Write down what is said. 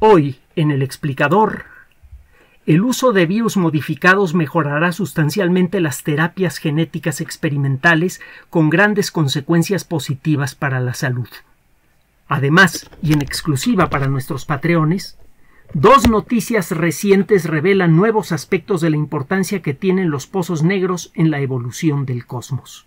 Hoy, en el explicador, el uso de virus modificados mejorará sustancialmente las terapias genéticas experimentales con grandes consecuencias positivas para la salud. Además, y en exclusiva para nuestros patreones, dos noticias recientes revelan nuevos aspectos de la importancia que tienen los pozos negros en la evolución del cosmos.